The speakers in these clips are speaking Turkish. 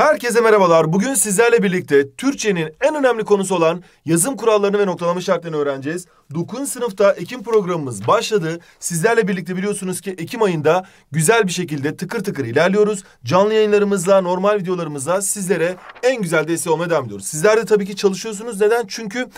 Herkese merhabalar. Bugün sizlerle birlikte Türkçenin en önemli konusu olan yazım kurallarını ve noktalama şartlarını öğreneceğiz. 9. sınıfta Ekim programımız başladı. Sizlerle birlikte biliyorsunuz ki Ekim ayında güzel bir şekilde tıkır tıkır ilerliyoruz. Canlı yayınlarımızla, normal videolarımızla sizlere en güzel desteği olmaya devam ediyoruz. Sizler de tabii ki çalışıyorsunuz. Neden? Çünkü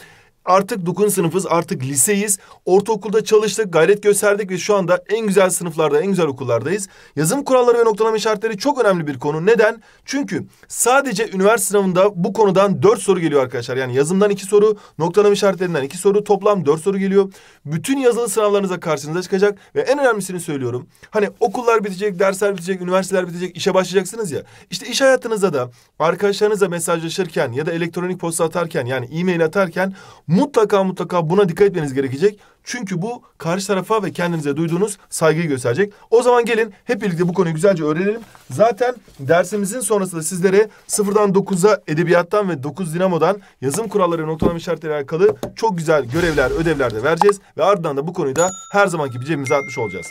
Artık dokun sınıfız, artık liseyiz. Ortaokulda çalıştık, gayret gösterdik ve şu anda en güzel sınıflarda, en güzel okullardayız. Yazım kuralları ve noktalama işaretleri çok önemli bir konu. Neden? Çünkü sadece üniversite sınavında bu konudan dört soru geliyor arkadaşlar. Yani yazımdan iki soru, noktalama işaretlerinden iki soru, toplam dört soru geliyor. Bütün yazılı sınavlarınıza karşınıza çıkacak ve en önemlisini söylüyorum. Hani okullar bitecek, dersler bitecek, üniversiteler bitecek, işe başlayacaksınız ya. İşte iş hayatınızda da arkadaşlarınızla mesajlaşırken ya da elektronik posta atarken yani e-mail atarken Mutlaka mutlaka buna dikkat etmeniz gerekecek. Çünkü bu karşı tarafa ve kendinize duyduğunuz saygıyı gösterecek. O zaman gelin hep birlikte bu konuyu güzelce öğrenelim. Zaten dersimizin sonrasında sizlere sıfırdan 9'a edebiyattan ve 9 dinamodan yazım kuralları ve noktalama işaretleriyle alakalı çok güzel görevler, ödevler de vereceğiz. Ve ardından da bu konuyu da her zamanki gibi cebimize atmış olacağız.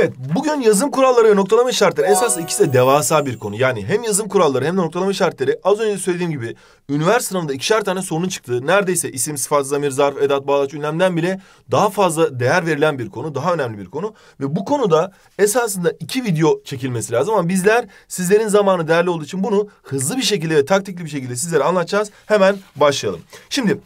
Evet, bugün yazım kuralları ve noktalama işaretleri esas ikisi de devasa bir konu. Yani hem yazım kuralları hem de noktalama işaretleri az önce söylediğim gibi üniversite sınavında ikişer tane sorunun çıktı. neredeyse isim, sıfat, zamir, zarf, edat, bağlaç, ünlemden bile daha fazla değer verilen bir konu, daha önemli bir konu. Ve bu konuda esasında iki video çekilmesi lazım ama bizler sizlerin zamanı değerli olduğu için bunu hızlı bir şekilde ve taktikli bir şekilde sizlere anlatacağız. Hemen başlayalım. Şimdi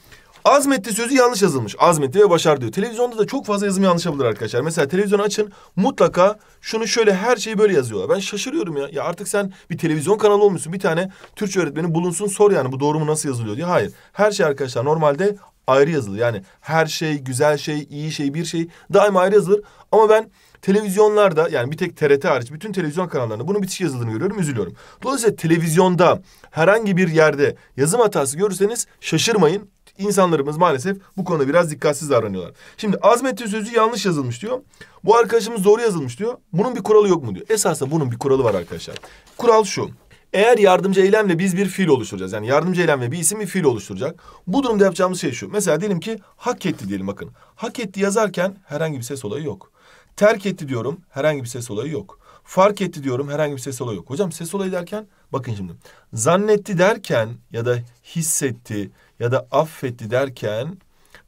Azmetti sözü yanlış yazılmış. Azmetti ve başar diyor. Televizyonda da çok fazla yazım yanlış yapılır arkadaşlar. Mesela televizyonu açın mutlaka şunu şöyle her şeyi böyle yazıyorlar. Ben şaşırıyorum ya. Ya artık sen bir televizyon kanalı olmuşsun. Bir tane Türkçe öğretmeni bulunsun sor yani bu doğru mu nasıl yazılıyor diye. Hayır. Her şey arkadaşlar normalde ayrı yazılır. Yani her şey, güzel şey, iyi şey, bir şey daima ayrı yazılır. Ama ben televizyonlarda yani bir tek TRT hariç bütün televizyon kanallarında bunun bitişik yazıldığını görüyorum, üzülüyorum. Dolayısıyla televizyonda herhangi bir yerde yazım hatası görürseniz şaşırmayın. İnsanlarımız maalesef bu konuda biraz dikkatsiz davranıyorlar. Şimdi azmettir sözü yanlış yazılmış diyor. Bu arkadaşımız doğru yazılmış diyor. Bunun bir kuralı yok mu diyor. Esasında bunun bir kuralı var arkadaşlar. Kural şu. Eğer yardımcı eylemle biz bir fiil oluşturacağız. Yani yardımcı eylemle bir isim bir fiil oluşturacak. Bu durumda yapacağımız şey şu. Mesela diyelim ki hak etti diyelim bakın. Hak etti yazarken herhangi bir ses olayı yok. Terk etti diyorum herhangi bir ses olayı yok. Fark etti diyorum herhangi bir ses olayı yok. Hocam ses olayı derken bakın şimdi. Zannetti derken ya da hissetti, ya da affetti derken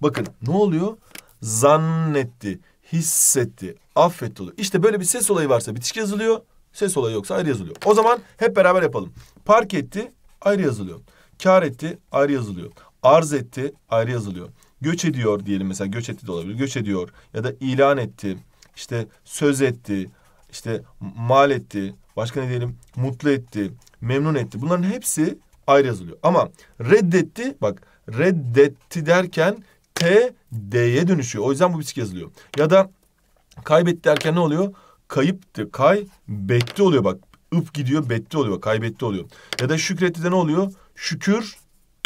bakın ne oluyor? Zannetti, hissetti, affetti oluyor. İşte böyle bir ses olayı varsa bitişik yazılıyor. Ses olayı yoksa ayrı yazılıyor. O zaman hep beraber yapalım. Park etti ayrı yazılıyor. Kar etti ayrı yazılıyor. Arz etti ayrı yazılıyor. Göç ediyor diyelim mesela göç etti de olabilir. Göç ediyor ya da ilan etti. işte söz etti. işte mal etti. Başka ne diyelim? Mutlu etti. Memnun etti. Bunların hepsi ayrı yazılıyor. Ama reddetti bak reddetti derken T D'ye dönüşüyor. O yüzden bu bitik yazılıyor. Ya da kaybetti derken ne oluyor? Kayıptı. betti oluyor bak. Ip gidiyor betti oluyor. Kaybetti oluyor. Ya da şükretti de ne oluyor? Şükür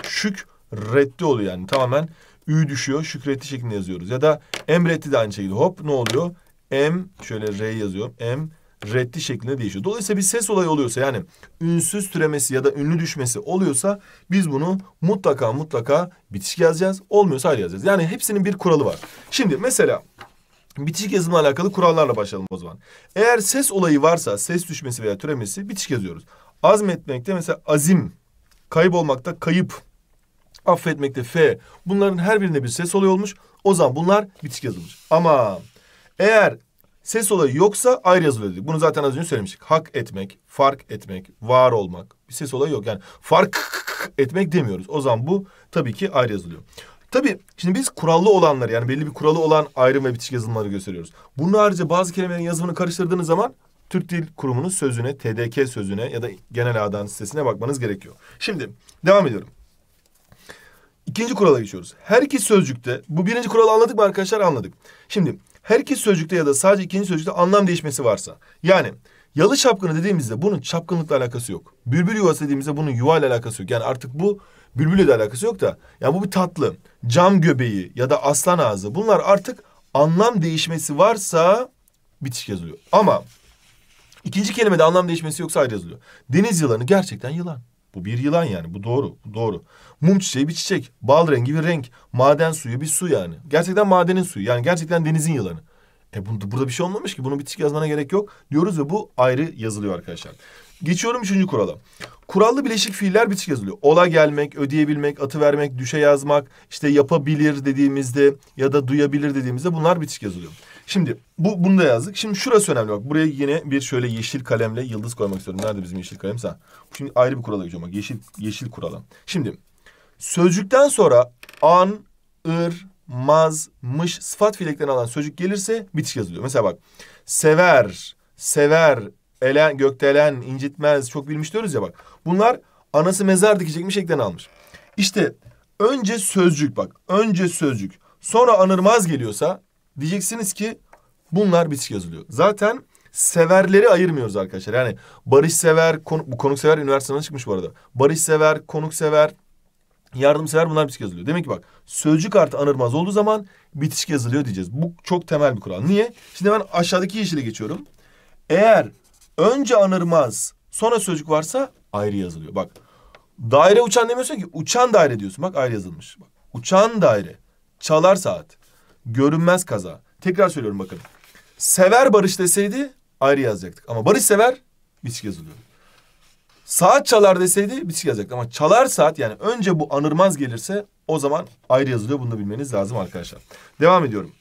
şük reddi oluyor yani tamamen ü düşüyor şükretti şeklinde yazıyoruz. Ya da emretti de aynı şekilde hop ne oluyor? M şöyle R yazıyorum. M reddi şeklinde değişiyor. Dolayısıyla bir ses olayı oluyorsa yani ünsüz türemesi ya da ünlü düşmesi oluyorsa biz bunu mutlaka mutlaka bitişik yazacağız. Olmuyorsa ayrı yazacağız. Yani hepsinin bir kuralı var. Şimdi mesela bitişik yazımla alakalı kurallarla başlayalım o zaman. Eğer ses olayı varsa ses düşmesi veya türemesi bitişik yazıyoruz. Azmetmekte mesela azim, kaybolmakta kayıp, affetmekte f. Bunların her birinde bir ses olayı olmuş. O zaman bunlar bitişik yazılmış. Ama eğer Ses olayı yoksa ayrı yazılı dedik. Bunu zaten az önce söylemiştik. Hak etmek, fark etmek, var olmak. Bir ses olayı yok. Yani fark etmek demiyoruz. O zaman bu tabii ki ayrı yazılıyor. Tabii şimdi biz kurallı olanları yani belli bir kuralı olan ayrım ve bitiş yazılımları gösteriyoruz. Bunun harici bazı kelimelerin yazımını karıştırdığınız zaman Türk Dil Kurumu'nun sözüne, TDK sözüne ya da genel ağdan sitesine bakmanız gerekiyor. Şimdi devam ediyorum. İkinci kurala geçiyoruz. Her iki sözcükte bu birinci kuralı anladık mı arkadaşlar? Anladık. Şimdi her iki sözcükte ya da sadece ikinci sözcükte anlam değişmesi varsa. Yani yalı çapkını dediğimizde bunun çapkınlıkla alakası yok. Bülbül yuvası dediğimizde bunun yuva ile alakası yok. Yani artık bu bülbülle de alakası yok da. Yani bu bir tatlı. Cam göbeği ya da aslan ağzı. Bunlar artık anlam değişmesi varsa bitiş yazılıyor. Ama ikinci kelimede anlam değişmesi yoksa ayrı yazılıyor. Deniz yılanı gerçekten yılan. Bu bir yılan yani. Bu doğru. Bu doğru. Mum çiçeği bir çiçek. Bal rengi bir renk. Maden suyu bir su yani. Gerçekten madenin suyu. Yani gerçekten denizin yılanı. E bunda, burada bir şey olmamış ki. Bunu bitişik yazmana gerek yok diyoruz ve bu ayrı yazılıyor arkadaşlar. Geçiyorum üçüncü kurala. Kurallı bileşik fiiller bitişik yazılıyor. Ola gelmek, ödeyebilmek, atı vermek, düşe yazmak, işte yapabilir dediğimizde ya da duyabilir dediğimizde bunlar bitişik yazılıyor. Şimdi bu bunu da yazdık. Şimdi şurası önemli bak. Buraya yine bir şöyle yeşil kalemle yıldız koymak istiyorum. Nerede bizim yeşil kalem? Ha. Şimdi ayrı bir kurala geçiyorum bak. Yeşil, yeşil kurala. Şimdi sözcükten sonra an, ır, maz, mış sıfat fiileklerini alan sözcük gelirse bitiş yazılıyor. Mesela bak sever, sever, elen, gökdelen, incitmez, çok bilmiş diyoruz ya bak. Bunlar anası mezar dikecekmiş ekten almış. İşte önce sözcük bak. Önce sözcük. Sonra anırmaz geliyorsa Diyeceksiniz ki bunlar bitişik yazılıyor. Zaten severleri ayırmıyoruz arkadaşlar. Yani barışsever, konuk, bu konuk sever üniversiteden çıkmış bu arada. sever, yardım sever bunlar bitişik yazılıyor. Demek ki bak sözcük artı anırmaz olduğu zaman bitişik yazılıyor diyeceğiz. Bu çok temel bir kural. Niye? Şimdi ben aşağıdaki yeşile geçiyorum. Eğer önce anırmaz sonra sözcük varsa ayrı yazılıyor. Bak daire uçan demiyorsun ki uçan daire diyorsun. Bak ayrı yazılmış. Bak, uçan daire çalar saat görünmez kaza. Tekrar söylüyorum bakın. Sever Barış deseydi ayrı yazacaktık. Ama Barış sever biçik yazılıyor. Saat çalar deseydi biçik yazacaktık. Ama çalar saat yani önce bu anırmaz gelirse o zaman ayrı yazılıyor. Bunu da bilmeniz lazım arkadaşlar. Devam ediyorum.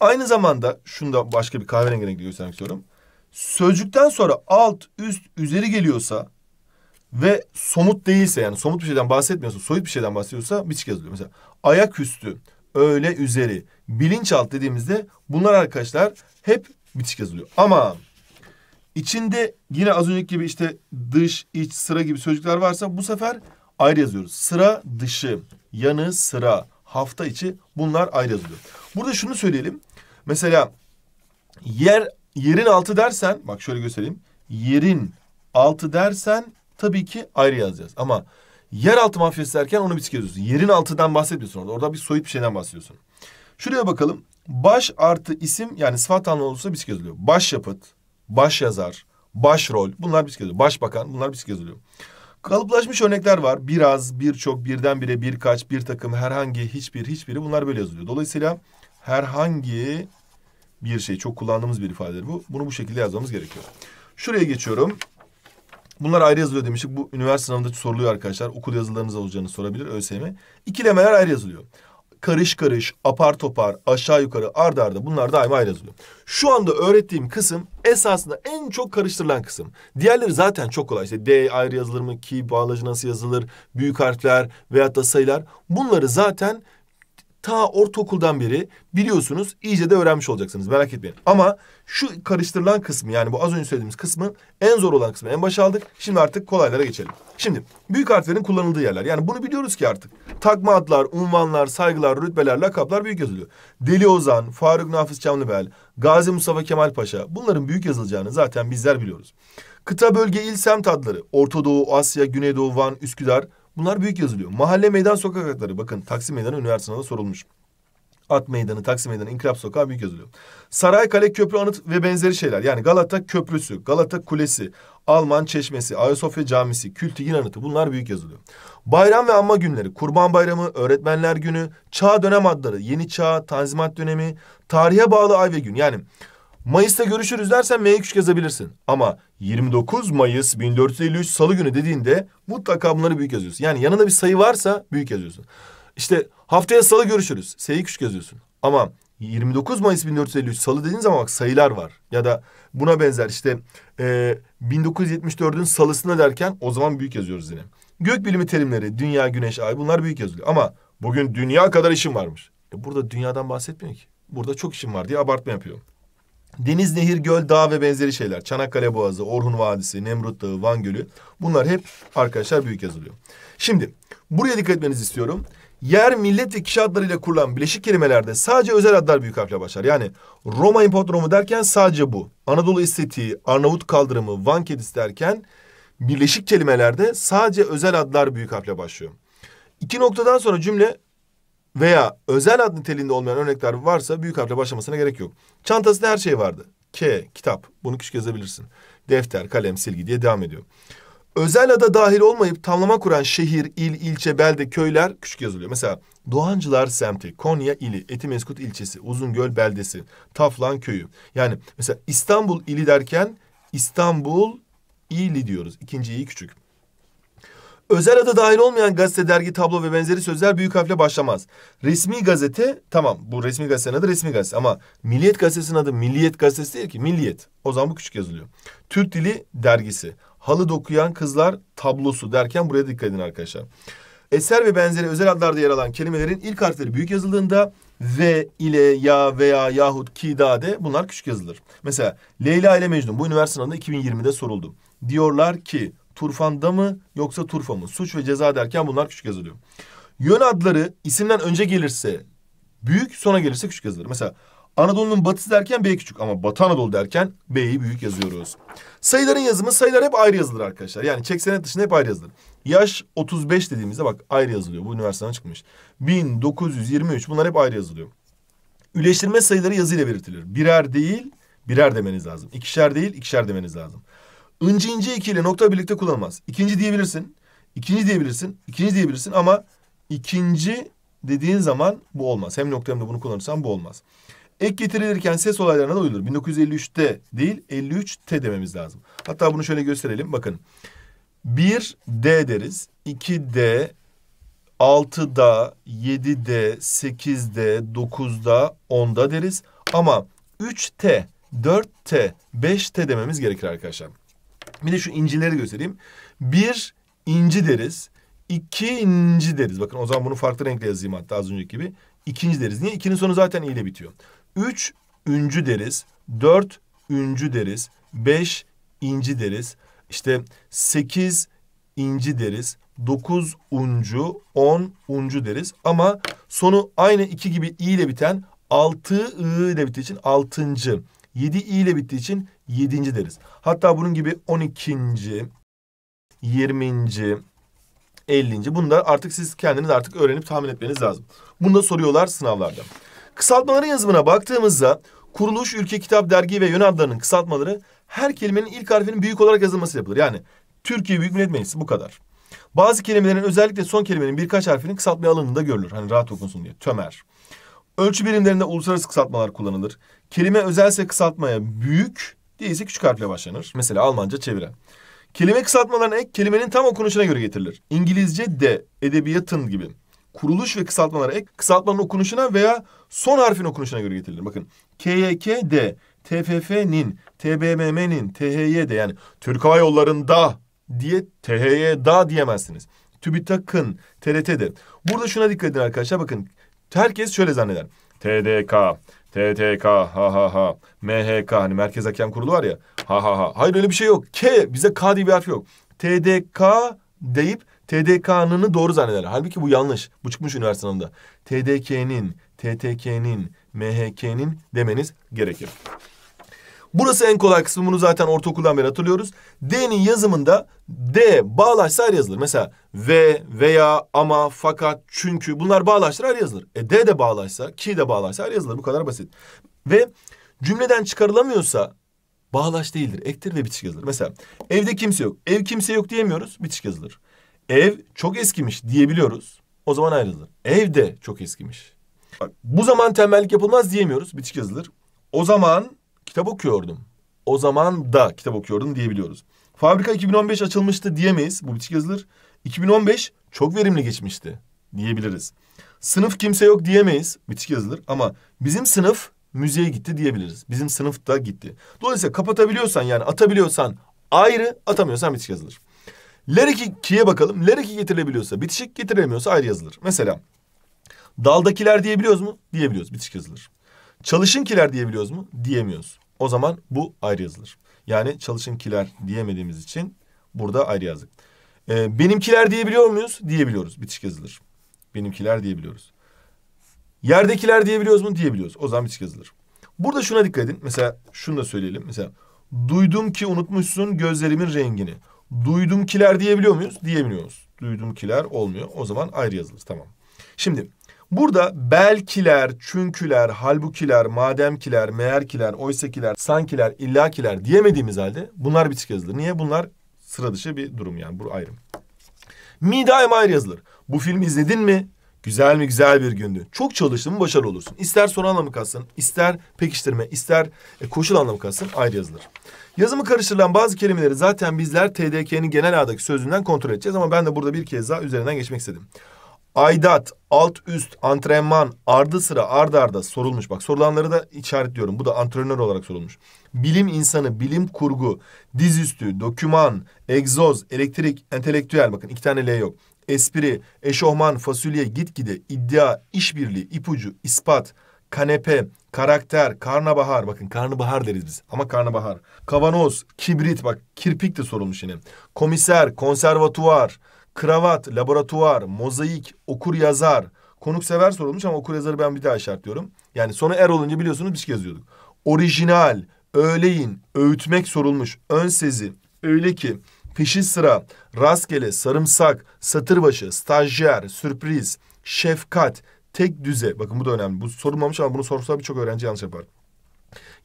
Aynı zamanda şunu da başka bir kahverengi renkli göstermek istiyorum. Sözcükten sonra alt, üst, üzeri geliyorsa ve somut değilse yani somut bir şeyden bahsetmiyorsa, soyut bir şeyden bahsediyorsa biçik yazılıyor. Mesela ayaküstü, Öyle üzeri, bilinçaltı dediğimizde bunlar arkadaşlar hep bitişik yazılıyor. Ama içinde yine az önceki gibi işte dış, iç, sıra gibi sözcükler varsa bu sefer ayrı yazıyoruz. Sıra dışı, yanı sıra, hafta içi bunlar ayrı yazılıyor. Burada şunu söyleyelim. Mesela yer yerin altı dersen bak şöyle göstereyim. Yerin altı dersen tabii ki ayrı yazacağız. Ama Yeraltı mafyası derken onu bir kez Yerin altından bahsetmiyorsun orada. Orada bir soyut bir şeyden bahsediyorsun. Şuraya bakalım. Baş artı isim yani sıfat anlamlısı bir kez oluyor. Baş yapıt, baş yazar, baş rol bunlar bir yazılıyor. Baş bakan, bunlar bir kez oluyor. Kalıplaşmış örnekler var. Biraz, birçok, birdenbire, birkaç, bir takım, herhangi, hiçbir, hiçbiri bunlar böyle yazılıyor. Dolayısıyla herhangi bir şey çok kullandığımız bir ifadedir bu. Bunu bu şekilde yazmamız gerekiyor. Şuraya geçiyorum. Bunlar ayrı yazılıyor demiştik. Bu üniversite sınavında soruluyor arkadaşlar. Okul yazılarınız olacağını sorabilir ÖSYM. İkilemeler ayrı yazılıyor. Karış karış, apar topar, aşağı yukarı, arda arda bunlar daima ayrı yazılıyor. Şu anda öğrettiğim kısım esasında en çok karıştırılan kısım. Diğerleri zaten çok kolay. İşte D ayrı yazılır mı, ki bağlacı nasıl yazılır, büyük harfler veyahut da sayılar. Bunları zaten ta ortaokuldan beri biliyorsunuz iyice de öğrenmiş olacaksınız merak etmeyin. Ama şu karıştırılan kısmı yani bu az önce söylediğimiz kısmı en zor olan kısmı en başa aldık. Şimdi artık kolaylara geçelim. Şimdi büyük harflerin kullanıldığı yerler yani bunu biliyoruz ki artık. Takma adlar, unvanlar, saygılar, rütbeler, lakaplar büyük yazılıyor. Deli Ozan, Faruk Nafiz Çamlıbel, Gazi Mustafa Kemal Paşa bunların büyük yazılacağını zaten bizler biliyoruz. Kıta bölge il semt adları Orta Asya, Güneydoğu, Van, Üsküdar Bunlar büyük yazılıyor. Mahalle meydan sokak hakları. Bakın Taksim Meydanı üniversitede sorulmuş. At Meydanı, Taksim Meydanı, İnkılap Sokağı büyük yazılıyor. Saray, kale, Köprü Anıt ve benzeri şeyler. Yani Galata Köprüsü, Galata Kulesi, Alman Çeşmesi, Ayasofya Camisi, Kültigin Anıtı bunlar büyük yazılıyor. Bayram ve anma günleri, Kurban Bayramı, Öğretmenler Günü, Çağ dönem adları, Yeni Çağ, Tanzimat dönemi, tarihe bağlı ay ve gün. Yani Mayıs'ta görüşürüz dersen M3 yazabilirsin. Ama 29 Mayıs 1453 Salı günü dediğinde mutlaka bunları büyük yazıyorsun. Yani yanında bir sayı varsa büyük yazıyorsun. İşte haftaya Salı görüşürüz. S'yi küçük yazıyorsun. Ama 29 Mayıs 1453 Salı dediğin zaman bak sayılar var. Ya da buna benzer işte e, 1974'ün Salısına derken o zaman büyük yazıyoruz yine. Gök bilimi terimleri, dünya, güneş, ay bunlar büyük yazılıyor. Ama bugün dünya kadar işim varmış. E burada dünyadan bahsetmiyor ki. Burada çok işim var diye abartma yapıyorum. Deniz, nehir, göl, dağ ve benzeri şeyler. Çanakkale Boğazı, Orhun Vadisi, Nemrut Dağı, Van Gölü. Bunlar hep arkadaşlar büyük yazılıyor. Şimdi buraya dikkat etmenizi istiyorum. Yer, millet ve kişi adlarıyla kurulan bileşik kelimelerde sadece özel adlar büyük harfle başlar. Yani Roma İmparatorluğu derken sadece bu. Anadolu İstetiği, Arnavut Kaldırımı, Van Kedisi derken birleşik kelimelerde sadece özel adlar büyük harfle başlıyor. İki noktadan sonra cümle veya özel ad niteliğinde olmayan örnekler varsa büyük harfle başlamasına gerek yok. Çantasında her şey vardı. K, kitap. Bunu küçük yazabilirsin. Defter, kalem, silgi diye devam ediyor. Özel ada dahil olmayıp tamlama kuran şehir, il, ilçe, belde, köyler küçük yazılıyor. Mesela Doğancılar semti, Konya ili, Etimeskut ilçesi, Uzungöl beldesi, Taflan köyü. Yani mesela İstanbul ili derken İstanbul ili diyoruz. İkinci i küçük. Özel adı dahil olmayan gazete, dergi, tablo ve benzeri sözler büyük harfle başlamaz. Resmi gazete tamam bu resmi gazetenin adı resmi gazete ama Milliyet gazetesinin adı Milliyet gazetesi değil ki Milliyet. O zaman bu küçük yazılıyor. Türk Dili dergisi. Halı dokuyan kızlar tablosu derken buraya dikkat edin arkadaşlar. Eser ve benzeri özel adlarda yer alan kelimelerin ilk harfleri büyük yazıldığında ve ile ya veya yahut ki da de bunlar küçük yazılır. Mesela Leyla ile Mecnun bu üniversite adı 2020'de soruldu. Diyorlar ki turfanda mı yoksa turfa mı? Suç ve ceza derken bunlar küçük yazılıyor. Yön adları isimden önce gelirse büyük, sona gelirse küçük yazılır. Mesela Anadolu'nun batısı derken B küçük ama Batı Anadolu derken B'yi büyük yazıyoruz. Sayıların yazımı sayılar hep ayrı yazılır arkadaşlar. Yani çek senet dışında hep ayrı yazılır. Yaş 35 dediğimizde bak ayrı yazılıyor. Bu üniversiteden çıkmış. 1923 bunlar hep ayrı yazılıyor. Üleştirme sayıları yazıyla belirtilir. Birer değil birer demeniz lazım. İkişer değil ikişer demeniz lazım ince ince ikili nokta birlikte kullanılmaz. İkinci diyebilirsin. İkinci diyebilirsin. İkinci diyebilirsin ama ikinci dediğin zaman bu olmaz. Hem nokta hem de bunu kullanırsan bu olmaz. Ek getirilirken ses olaylarına da uyulur. 1953'te değil 53'te dememiz lazım. Hatta bunu şöyle gösterelim. Bakın. 1D deriz. 2D, 6'da, 7'de, 8'de, 9'da, 10'da deriz. Ama 3T, 4T, 5T dememiz gerekir arkadaşlar. Bir de şu incileri göstereyim. Bir inci deriz. İkinci deriz. Bakın o zaman bunu farklı renkle yazayım hatta az önceki gibi. İkinci deriz. Niye? İkinin sonu zaten i ile bitiyor. Üç üncü deriz. Dört üncü deriz. Beş inci deriz. İşte sekiz inci deriz. Dokuz uncu, on uncu deriz. Ama sonu aynı iki gibi i ile biten altı ı ile bittiği için altıncı. Yedi i ile bittiği için yedinci deriz. Hatta bunun gibi on ikinci, yirminci, ellinci. Bunu da artık siz kendiniz artık öğrenip tahmin etmeniz lazım. Bunu da soruyorlar sınavlarda. Kısaltmaların yazımına baktığımızda kuruluş, ülke, kitap, dergi ve yön adlarının kısaltmaları her kelimenin ilk harfinin büyük olarak yazılması yapılır. Yani Türkiye Büyük Millet Meclisi bu kadar. Bazı kelimelerin özellikle son kelimenin birkaç harfinin kısaltma alanında görülür. Hani rahat okunsun diye. Tömer. Ölçü birimlerinde uluslararası kısaltmalar kullanılır. Kelime özelse kısaltmaya büyük, Değilse küçük harfle başlanır. Mesela Almanca çeviren. Kelime kısaltmalarına ek kelimenin tam okunuşuna göre getirilir. İngilizce de, edebiyatın gibi. Kuruluş ve kısaltmalara ek kısaltmanın okunuşuna veya son harfin okunuşuna göre getirilir. Bakın KYK de, TFF'nin, TBMM'nin, THY de yani Türk Hava Yolları'nda diye THY da diyemezsiniz. TÜBİTAK'ın, de. Burada şuna dikkat edin arkadaşlar bakın. Herkes şöyle zanneder. TDK, TTK ha ha ha. MHK hani Merkez Hakem Kurulu var ya. Ha ha ha. Hayır öyle bir şey yok. K bize K diye bir harf yok. TDK deyip TDK'nını doğru zannederler. Halbuki bu yanlış. Bu çıkmış üniversite TDK'nin, TTK'nin, MHK'nin demeniz gerekir. Burası en kolay kısmı bunu zaten ortaokuldan beri hatırlıyoruz. D'nin yazımında D bağlaçlar yazılır. Mesela ve veya ama fakat çünkü bunlar bağlaçlar yazılır. E D de bağlaçsa ki de bağlaçlar yazılır bu kadar basit. Ve cümleden çıkarılamıyorsa bağlaç değildir. Ektir ve bitişik yazılır. Mesela evde kimse yok. Ev kimse yok diyemiyoruz. Bitişik yazılır. Ev çok eskimiş diyebiliyoruz. O zaman ayrılır. Ev de çok eskimiş. Bak, bu zaman tembellik yapılmaz diyemiyoruz. Bitişik yazılır. O zaman kitap okuyordum. O zaman da kitap okuyordum diyebiliyoruz. Fabrika 2015 açılmıştı diyemeyiz. Bu bitik yazılır. 2015 çok verimli geçmişti diyebiliriz. Sınıf kimse yok diyemeyiz. Bitik yazılır. Ama bizim sınıf müzeye gitti diyebiliriz. Bizim sınıf da gitti. Dolayısıyla kapatabiliyorsan yani atabiliyorsan ayrı atamıyorsan bitik yazılır. Ler 2'ye bakalım. Ler 2 getirilebiliyorsa bitişik getirilemiyorsa ayrı yazılır. Mesela daldakiler diyebiliyoruz mu? Diyebiliyoruz. Bitişik yazılır. Çalışınkiler diyebiliyoruz mu? Diyemiyoruz. O zaman bu ayrı yazılır. Yani çalışınkiler diyemediğimiz için burada ayrı yazdık. Ee, benimkiler diyebiliyor muyuz? Diyebiliyoruz. Bitişik yazılır. Benimkiler diyebiliyoruz. Yerdekiler diyebiliyoruz mu? Diyebiliyoruz. O zaman bitişik yazılır. Burada şuna dikkat edin. Mesela şunu da söyleyelim. Mesela duydum ki unutmuşsun gözlerimin rengini. Duydumkiler diyebiliyor muyuz? Diyemiyoruz. Duydumkiler olmuyor. O zaman ayrı yazılır. Tamam. Şimdi Burada belkiler, çünküler, halbukiler, mademkiler, meğerkiler, oysakiler, sankiler, illakiler diyemediğimiz halde bunlar bitişik yazılır. Niye? Bunlar sıra dışı bir durum yani. Bu ayrım. Mi daim ayrı yazılır. Bu filmi izledin mi? Güzel mi güzel bir gündü. Çok çalıştın mı başarılı olursun. İster son anlamı kalsın, ister pekiştirme, ister e, koşul anlamı kalsın ayrı yazılır. Yazımı karıştırılan bazı kelimeleri zaten bizler TDK'nin genel ağdaki sözünden kontrol edeceğiz ama ben de burada bir kez daha üzerinden geçmek istedim. Aidat, alt üst, antrenman, ardı sıra ardı arda sorulmuş. Bak sorulanları da işaretliyorum. Bu da antrenör olarak sorulmuş. Bilim insanı, bilim kurgu, dizüstü, doküman, egzoz, elektrik, entelektüel. Bakın iki tane L yok. Espri, eşohman, fasulye, gitgide, iddia, işbirliği, ipucu, ispat, kanepe, karakter, karnabahar. Bakın karnabahar deriz biz ama karnabahar. Kavanoz, kibrit bak kirpik de sorulmuş yine. Komiser, konservatuvar, kravat, laboratuvar, mozaik, okur yazar, konuksever sorulmuş ama okur yazarı ben bir daha işaretliyorum. Yani sonra er olunca biliyorsunuz biz yazıyorduk. Orijinal, öğleyin, öğütmek sorulmuş, ön sezi, öyle ki, peşi sıra, rastgele, sarımsak, satır başı, stajyer, sürpriz, şefkat, tek düze. Bakın bu da önemli. Bu sorulmamış ama bunu sorsa birçok öğrenci yanlış yapar.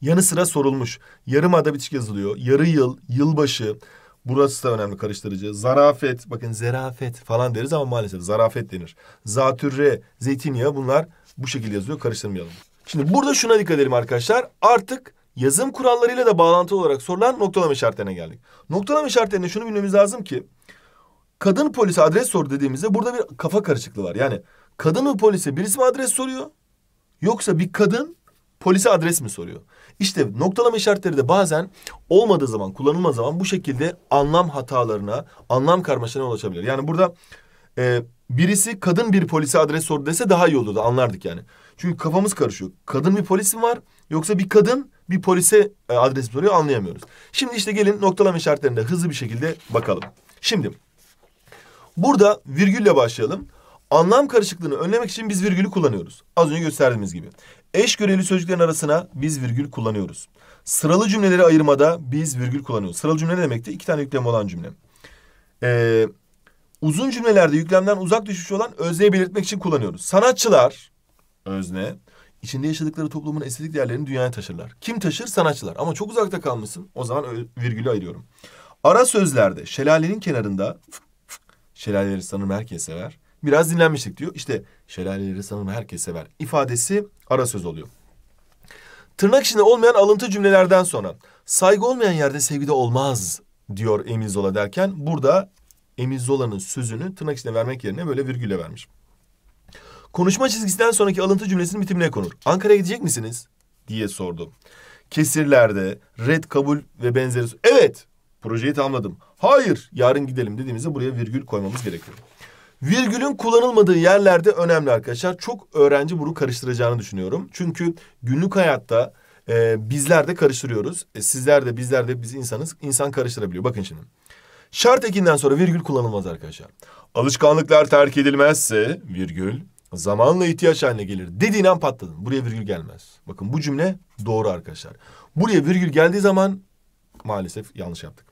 Yanı sıra sorulmuş. Yarım ada bitişik yazılıyor. Yarı yıl, yılbaşı, Burası da önemli karıştırıcı. Zarafet, bakın zarafet falan deriz ama maalesef zarafet denir. Zatürre, zeytinyağı bunlar bu şekilde yazıyor. Karıştırmayalım. Şimdi burada şuna dikkat edelim arkadaşlar. Artık yazım kurallarıyla da bağlantılı olarak sorulan noktalama işaretlerine geldik. Noktalama işaretlerinde şunu bilmemiz lazım ki kadın polise adres sor dediğimizde burada bir kafa karışıklığı var. Yani kadın mı polise birisi mi adres soruyor? Yoksa bir kadın polise adres mi soruyor? İşte noktalama işaretleri de bazen olmadığı zaman, kullanılmadığı zaman bu şekilde anlam hatalarına, anlam karmaşasına ulaşabilir. Yani burada e, birisi kadın bir polise adres sordu dese daha iyi olurdu, anlardık yani. Çünkü kafamız karışıyor. Kadın bir polis mi var yoksa bir kadın bir polise e, adres mi soruyor anlayamıyoruz. Şimdi işte gelin noktalama işaretlerine hızlı bir şekilde bakalım. Şimdi burada virgülle başlayalım. Anlam karışıklığını önlemek için biz virgülü kullanıyoruz. Az önce gösterdiğimiz gibi. Eş göreli sözcüklerin arasına biz virgül kullanıyoruz. Sıralı cümleleri ayırmada biz virgül kullanıyoruz. Sıralı cümle ne demekti? İki tane yüklem olan cümle. Ee, uzun cümlelerde yüklemden uzak düşmüş olan özneyi belirtmek için kullanıyoruz. Sanatçılar, özne, içinde yaşadıkları toplumun estetik değerlerini dünyaya taşırlar. Kim taşır? Sanatçılar. Ama çok uzakta kalmışsın. O zaman virgülü ayırıyorum. Ara sözlerde şelalenin kenarında şelaleleri sanırım herkes sever biraz dinlenmiştik diyor. İşte şelaleleri sanırım herkes sever ifadesi ara söz oluyor. Tırnak içinde olmayan alıntı cümlelerden sonra saygı olmayan yerde sevgi de olmaz diyor Emil Zola derken burada Emil Zola'nın sözünü tırnak içinde vermek yerine böyle virgülle vermiş. Konuşma çizgisinden sonraki alıntı cümlesinin bitimine konur. Ankara'ya gidecek misiniz? diye sordu. Kesirlerde red kabul ve benzeri... Evet projeyi tamamladım. Hayır yarın gidelim dediğimizde buraya virgül koymamız gerekiyor. Virgülün kullanılmadığı yerlerde önemli arkadaşlar. Çok öğrenci bunu karıştıracağını düşünüyorum. Çünkü günlük hayatta e, bizler de karıştırıyoruz. E, sizler de bizler de biz insanız. İnsan karıştırabiliyor. Bakın şimdi. Şart ekinden sonra virgül kullanılmaz arkadaşlar. Alışkanlıklar terk edilmezse virgül zamanla ihtiyaç haline gelir. Dediğin an patladın. Buraya virgül gelmez. Bakın bu cümle doğru arkadaşlar. Buraya virgül geldiği zaman maalesef yanlış yaptık.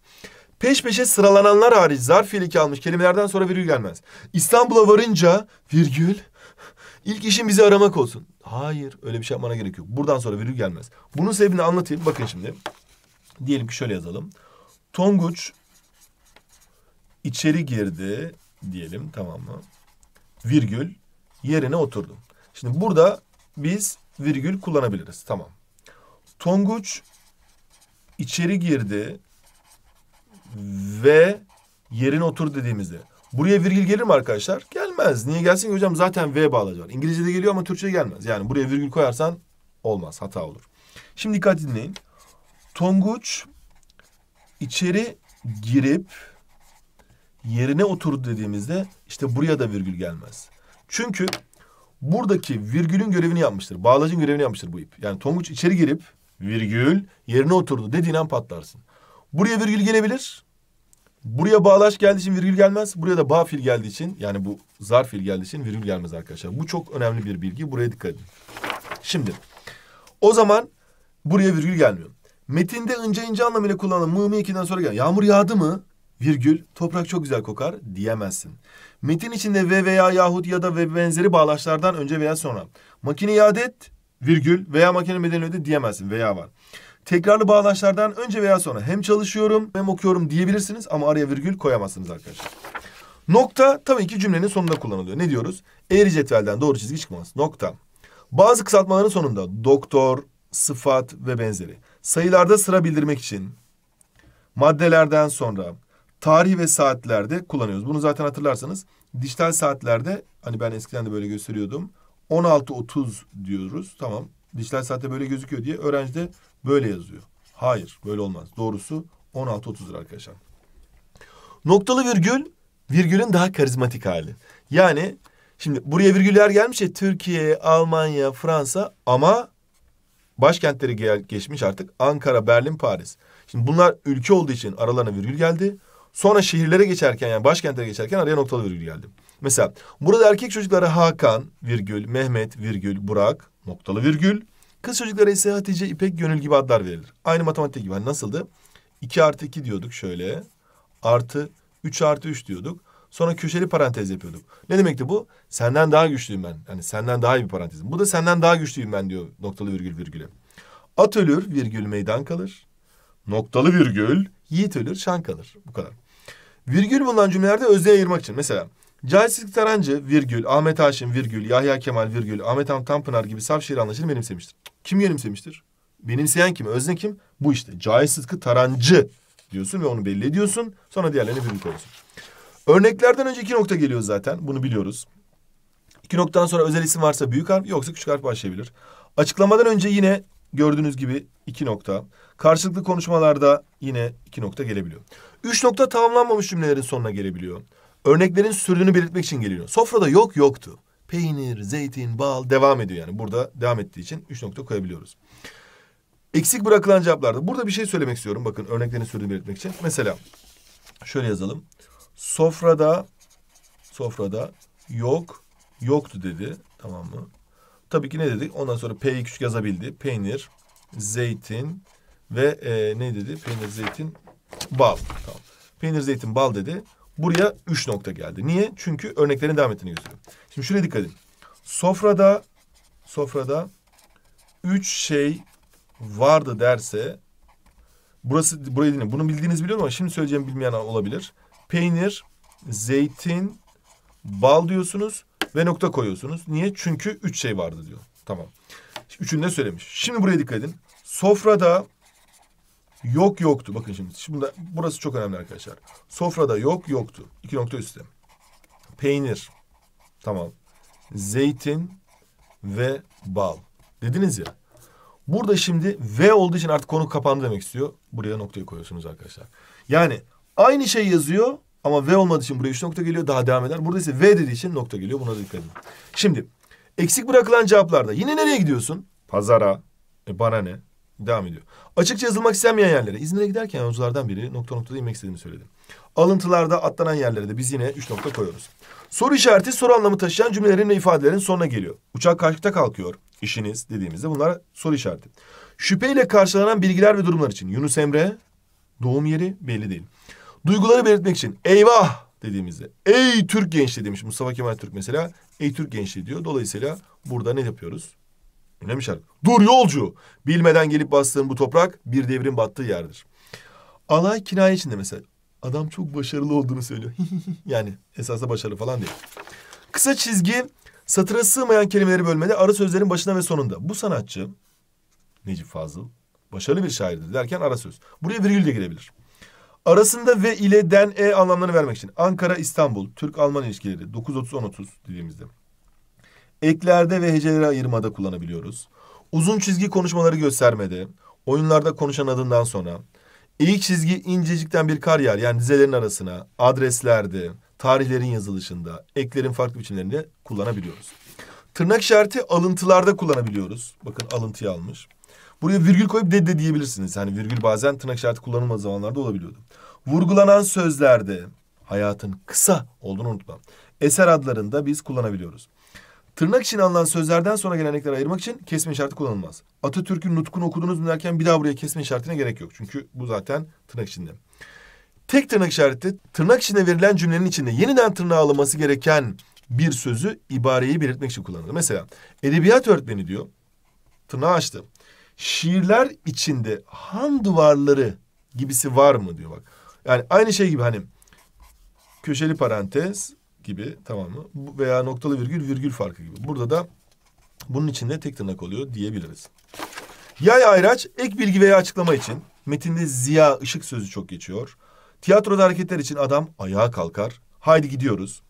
Peş peşe sıralananlar hariç zarf fiili almış kelimelerden sonra virgül gelmez. İstanbul'a varınca virgül ilk işin bizi aramak olsun. Hayır öyle bir şey yapmana gerek yok. Buradan sonra virgül gelmez. Bunun sebebini anlatayım. Bakın şimdi. Diyelim ki şöyle yazalım. Tonguç içeri girdi diyelim tamam mı? Virgül yerine oturdu. Şimdi burada biz virgül kullanabiliriz. Tamam. Tonguç içeri girdi ve yerine otur dediğimizde. Buraya virgül gelir mi arkadaşlar? Gelmez. Niye gelsin ki hocam zaten V bağlacı var. İngilizce'de geliyor ama Türkçe gelmez. Yani buraya virgül koyarsan olmaz. Hata olur. Şimdi dikkat dinleyin. Tonguç içeri girip yerine oturdu dediğimizde işte buraya da virgül gelmez. Çünkü buradaki virgülün görevini yapmıştır. Bağlacın görevini yapmıştır bu ip. Yani Tonguç içeri girip virgül yerine oturdu dediğin an patlarsın. Buraya virgül gelebilir. Buraya bağlaş geldiği için virgül gelmez. Buraya da bağ fil geldiği için yani bu zar fil geldiği için virgül gelmez arkadaşlar. Bu çok önemli bir bilgi. Buraya dikkat edin. Şimdi o zaman buraya virgül gelmiyor. Metinde ince ince anlamıyla kullanılan mı mı ikiden sonra gel. Yağmur yağdı mı? Virgül toprak çok güzel kokar diyemezsin. Metin içinde ve veya yahut ya da ve benzeri bağlaçlardan önce veya sonra. Makine iade et virgül veya makine bedelini öde diyemezsin veya var. Tekrarlı bağlaçlardan önce veya sonra hem çalışıyorum hem okuyorum diyebilirsiniz ama araya virgül koyamazsınız arkadaşlar. Nokta tabii ki cümlenin sonunda kullanılıyor. Ne diyoruz? Eğri cetvelden doğru çizgi çıkmaz. Nokta. Bazı kısaltmaların sonunda doktor, sıfat ve benzeri. Sayılarda sıra bildirmek için maddelerden sonra tarih ve saatlerde kullanıyoruz. Bunu zaten hatırlarsanız dijital saatlerde hani ben eskiden de böyle gösteriyordum. 16.30 diyoruz. Tamam dijital saatte böyle gözüküyor diye öğrenci de böyle yazıyor. Hayır böyle olmaz. Doğrusu 16.30'dur arkadaşlar. Noktalı virgül virgülün daha karizmatik hali. Yani şimdi buraya virgüller gelmiş ya Türkiye, Almanya, Fransa ama başkentleri gel, geçmiş artık Ankara, Berlin, Paris. Şimdi bunlar ülke olduğu için aralarına virgül geldi. Sonra şehirlere geçerken yani başkentlere geçerken araya noktalı virgül geldi. Mesela burada erkek çocuklara Hakan, virgül, Mehmet, virgül, Burak noktalı virgül. Kız çocuklara ise Hatice, İpek, Gönül gibi adlar verilir. Aynı matematik gibi. Hani nasıldı? 2 artı 2 diyorduk şöyle. Artı 3 artı 3 diyorduk. Sonra köşeli parantez yapıyorduk. Ne demekti bu? Senden daha güçlüyüm ben. Yani senden daha iyi bir parantez. Bu da senden daha güçlüyüm ben diyor noktalı virgül virgüle. At ölür virgül meydan kalır. Noktalı virgül yiğit ölür şan kalır. Bu kadar. Virgül bulunan cümlelerde özne ayırmak için. Mesela Cahit Tarancı virgül, Ahmet Haşim virgül, Yahya Kemal virgül, Ahmet Hamdi Tanpınar gibi saf şiir anlayışını benimsemiştir. Kim benimsemiştir? Benimseyen kim? Özne kim? Bu işte. Cahit Sıtkı Tarancı diyorsun ve onu belli ediyorsun. Sonra diğerlerini virgül koyuyorsun. Örneklerden önce iki nokta geliyor zaten. Bunu biliyoruz. İki noktadan sonra özel isim varsa büyük harf yoksa küçük harf başlayabilir. Açıklamadan önce yine gördüğünüz gibi iki nokta. Karşılıklı konuşmalarda yine iki nokta gelebiliyor. Üç nokta tamamlanmamış cümlelerin sonuna gelebiliyor örneklerin sürdüğünü belirtmek için geliyor. Sofrada yok yoktu. Peynir, zeytin, bal devam ediyor yani. Burada devam ettiği için üç nokta koyabiliyoruz. Eksik bırakılan cevaplarda. Burada bir şey söylemek istiyorum. Bakın örneklerin sürdüğünü belirtmek için. Mesela şöyle yazalım. Sofrada sofrada yok yoktu dedi. Tamam mı? Tabii ki ne dedik? Ondan sonra P'yi küçük yazabildi. Peynir, zeytin ve e, ne dedi? Peynir, zeytin, bal. Tamam. Peynir, zeytin, bal dedi. Buraya üç nokta geldi. Niye? Çünkü örneklerin devam ettiğini gösteriyor. Şimdi şuraya dikkat edin. Sofrada sofrada üç şey vardı derse burası burayı dinle. Bunu bildiğiniz biliyorum ama şimdi söyleyeceğim bilmeyen olabilir. Peynir, zeytin, bal diyorsunuz ve nokta koyuyorsunuz. Niye? Çünkü üç şey vardı diyor. Tamam. Üçünü de söylemiş. Şimdi buraya dikkat edin. Sofrada Yok yoktu. Bakın şimdi. Şimdi burası çok önemli arkadaşlar. Sofrada yok yoktu. İki nokta üstte. Peynir. Tamam. Zeytin ve bal. Dediniz ya. Burada şimdi V olduğu için artık konu kapandı demek istiyor. Buraya noktayı koyuyorsunuz arkadaşlar. Yani aynı şey yazıyor ama V olmadığı için buraya üç nokta geliyor daha devam eder. Burada ise V dediği için nokta geliyor. Buna dikkat edin. Şimdi eksik bırakılan cevaplarda yine nereye gidiyorsun? Pazara. E bana ne? Devam ediyor. Açıkça yazılmak istenmeyen yerlere. İzmir'e giderken yolculardan biri nokta noktada inmek istediğini söyledi. Alıntılarda atlanan yerlere de biz yine üç nokta koyuyoruz. Soru işareti soru anlamı taşıyan cümlelerin ve ifadelerin sonuna geliyor. Uçak kaçta kalkıyor? İşiniz dediğimizde bunlar soru işareti. Şüpheyle karşılanan bilgiler ve durumlar için. Yunus Emre doğum yeri belli değil. Duyguları belirtmek için eyvah dediğimizde ey Türk gençliği demiş Mustafa Kemal Türk mesela ey Türk gençliği diyor. Dolayısıyla burada ne yapıyoruz? Öyle mi şarkı? Dur yolcu! Bilmeden gelip bastığın bu toprak bir devrin battığı yerdir. Alay kinaye içinde mesela. Adam çok başarılı olduğunu söylüyor. yani esasda başarılı falan değil. Kısa çizgi satıra sığmayan kelimeleri bölmede ara sözlerin başına ve sonunda. Bu sanatçı Necip Fazıl başarılı bir şairdir derken ara söz. Buraya virgül de girebilir. Arasında ve ile den e anlamlarını vermek için Ankara İstanbul Türk Alman ilişkileri 930 1030 dediğimizde eklerde ve hecelere ayırmada kullanabiliyoruz. Uzun çizgi konuşmaları göstermede, oyunlarda konuşan adından sonra, ilk çizgi incecikten bir kar yer yani dizelerin arasına, adreslerde, tarihlerin yazılışında, eklerin farklı biçimlerinde kullanabiliyoruz. Tırnak işareti alıntılarda kullanabiliyoruz. Bakın alıntıyı almış. Buraya virgül koyup de, de diyebilirsiniz. Hani virgül bazen tırnak işareti kullanılmaz zamanlarda olabiliyordu. Vurgulanan sözlerde hayatın kısa olduğunu unutma. Eser adlarında biz kullanabiliyoruz. Tırnak için alınan sözlerden sonra gelenekleri ayırmak için kesme işareti kullanılmaz. Atatürk'ün nutkunu okudunuz mu derken bir daha buraya kesme işaretine gerek yok. Çünkü bu zaten tırnak içinde. Tek tırnak işareti tırnak içinde verilen cümlenin içinde yeniden tırnağa alınması gereken bir sözü ibareyi belirtmek için kullanılır. Mesela edebiyat öğretmeni diyor tırnağı açtı. Şiirler içinde han duvarları gibisi var mı diyor bak. Yani aynı şey gibi hani köşeli parantez gibi tamam mı? Veya noktalı virgül virgül farkı gibi. Burada da bunun içinde tek tırnak oluyor diyebiliriz. Yay ayraç ek bilgi veya açıklama için. Metinde ziya ışık sözü çok geçiyor. Tiyatroda hareketler için adam ayağa kalkar. Haydi gidiyoruz.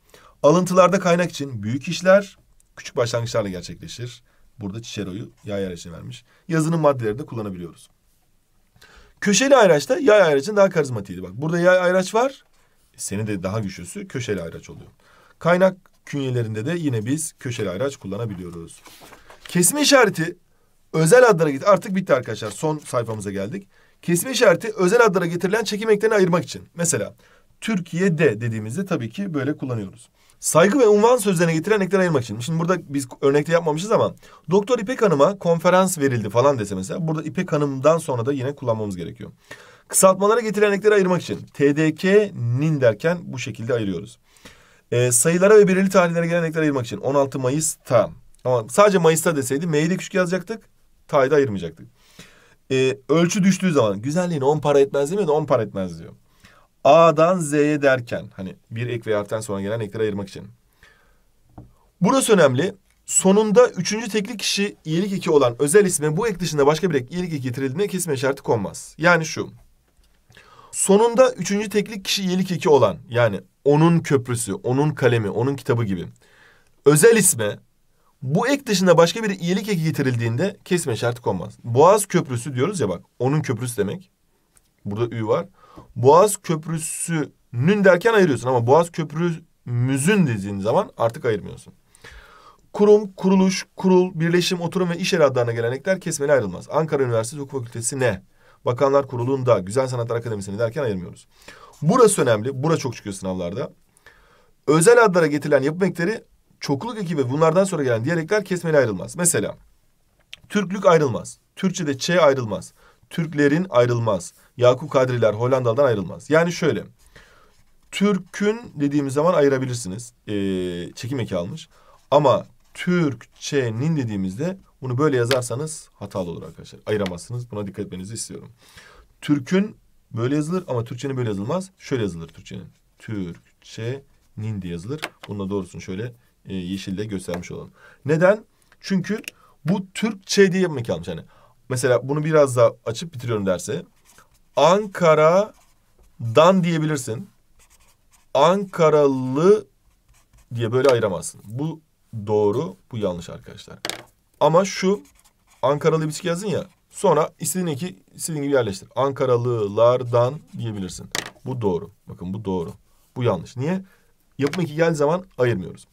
Alıntılarda kaynak için büyük işler küçük başlangıçlarla gerçekleşir. Burada Cicero'yu yay ayraçına vermiş. Yazının maddeleri de kullanabiliyoruz. Köşeli ayraçta yay ayraçın daha karizmatiydi. Bak burada yay ayraç var seni de daha güçlüsü köşeli ayraç oluyor. Kaynak künyelerinde de yine biz köşeli ayraç kullanabiliyoruz. Kesme işareti özel adlara git. Artık bitti arkadaşlar. Son sayfamıza geldik. Kesme işareti özel adlara getirilen çekim eklerini ayırmak için. Mesela Türkiye'de dediğimizde tabii ki böyle kullanıyoruz. Saygı ve unvan sözlerine getiren ekler ayırmak için. Şimdi burada biz örnekte yapmamışız ama Doktor İpek Hanım'a konferans verildi falan dese mesela burada İpek Hanım'dan sonra da yine kullanmamız gerekiyor. Kısaltmalara getirenekleri ayırmak için TDK, NIN derken bu şekilde ayırıyoruz. E, sayılara ve belirli tarihlere gelenekleri ayırmak için 16 Mayıs'ta ama sadece Mayıs'ta deseydi M'yi de küçük yazacaktık. Tay'da ayırmayacaktık. E, ölçü düştüğü zaman güzelliğini 10 para etmez değil mi? 10 para etmez diyor. A'dan Z'ye derken hani bir ek ve harften sonra gelen ekleri ayırmak için. Burası önemli. Sonunda üçüncü tekli kişi iyilik iki olan özel isme bu ek dışında başka bir ek iyilik iki getirildiğinde kesme şartı konmaz. Yani şu Sonunda üçüncü teklik kişi iyilik iki olan yani onun köprüsü, onun kalemi, onun kitabı gibi. Özel isme bu ek dışında başka bir iyilik eki getirildiğinde kesme şartı konmaz. Boğaz köprüsü diyoruz ya bak onun köprüsü demek. Burada ü var. Boğaz köprüsünün derken ayırıyorsun ama boğaz müzün dediğin zaman artık ayırmıyorsun. Kurum, kuruluş, kurul, birleşim, oturum ve iş yeri adlarına gelen ekler kesmeli ayrılmaz. Ankara Üniversitesi Hukuk Fakültesi ne? Bakanlar Kurulu'nda Güzel Sanatlar Akademisi'ni derken ayırmıyoruz. Burası önemli. Bura çok çıkıyor sınavlarda. Özel adlara getirilen yapım ekleri çokluk eki ve bunlardan sonra gelen diğer ekler kesmeli ayrılmaz. Mesela Türklük ayrılmaz. Türkçe'de Ç ayrılmaz. Türklerin ayrılmaz. Yakup Kadriler Hollandalı'dan ayrılmaz. Yani şöyle. Türk'ün dediğimiz zaman ayırabilirsiniz. Ee, çekim eki almış. Ama Türkçe'nin dediğimizde bunu böyle yazarsanız hatalı olur arkadaşlar. Ayıramazsınız. Buna dikkat etmenizi istiyorum. Türk'ün böyle yazılır ama Türkçenin böyle yazılmaz. Şöyle yazılır Türkçenin. Türkçenin diye yazılır. Bunun da doğrusunu şöyle e, yeşille göstermiş olalım. Neden? Çünkü bu Türkçe diye yapmak kalmış. Yani mesela bunu biraz daha açıp bitiriyorum derse. Ankara'dan diyebilirsin. Ankaralı diye böyle ayıramazsın. Bu doğru, bu yanlış arkadaşlar. Ama şu Ankaralı bir yazın ya. Sonra istediğin iki istediğin gibi yerleştir. Ankaralılardan diyebilirsin. Bu doğru. Bakın bu doğru. Bu yanlış. Niye? Yapım iki geldiği zaman ayırmıyoruz.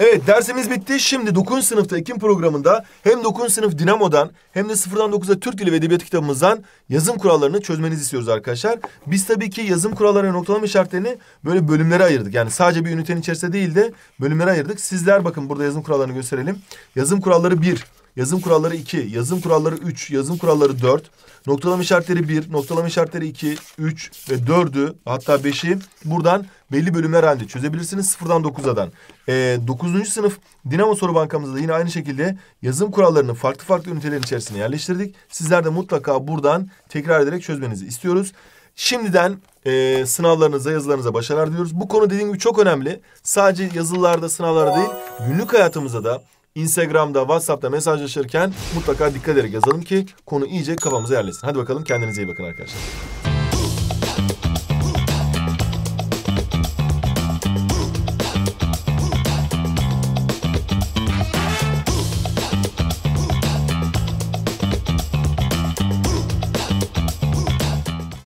Evet dersimiz bitti. Şimdi 9. sınıfta Ekim programında hem 9. sınıf Dinamo'dan hem de 0'dan 9'a Türk Dili ve Edebiyat kitabımızdan yazım kurallarını çözmenizi istiyoruz arkadaşlar. Biz tabii ki yazım kuralları noktalama işaretlerini böyle bölümlere ayırdık. Yani sadece bir ünitenin içerisinde değil de bölümlere ayırdık. Sizler bakın burada yazım kurallarını gösterelim. Yazım kuralları 1. Yazım kuralları 2, yazım kuralları 3, yazım kuralları 4. Noktalama işaretleri 1, noktalama işaretleri 2, 3 ve 4'ü hatta 5'i buradan belli bölümler halinde çözebilirsiniz sıfırdan 9'dan. E, ee, sınıf Dinamo soru bankamızda yine aynı şekilde yazım kurallarını farklı farklı ünitelerin içerisine yerleştirdik. Sizler de mutlaka buradan tekrar ederek çözmenizi istiyoruz. Şimdiden e, sınavlarınıza, yazılarınıza başarılar diliyoruz. Bu konu dediğim gibi çok önemli. Sadece yazılarda, sınavlarda değil, günlük hayatımıza da Instagram'da, WhatsApp'ta mesajlaşırken mutlaka dikkat ederek yazalım ki konu iyice kafamıza yerleşsin. Hadi bakalım kendinize iyi bakın arkadaşlar.